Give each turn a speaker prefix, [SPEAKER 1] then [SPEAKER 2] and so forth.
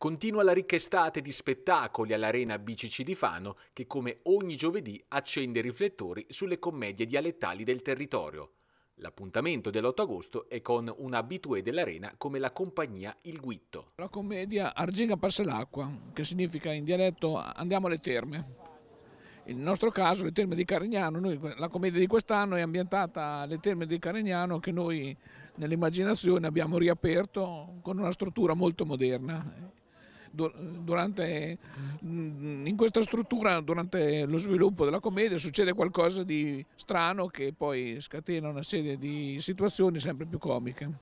[SPEAKER 1] Continua la ricca estate di spettacoli all'Arena BCC di Fano che come ogni giovedì accende i riflettori sulle commedie dialettali del territorio. L'appuntamento dell'8 agosto è con un abitué dell'arena come la compagnia Il Guitto.
[SPEAKER 2] La commedia Arginga passa l'acqua, che significa in dialetto andiamo alle terme. Nel nostro caso le terme di Carignano, noi, la commedia di quest'anno è ambientata alle terme di Carignano che noi nell'immaginazione abbiamo riaperto con una struttura molto moderna durante, in questa struttura durante lo sviluppo della commedia succede qualcosa di strano che poi scatena una serie di situazioni sempre più comiche.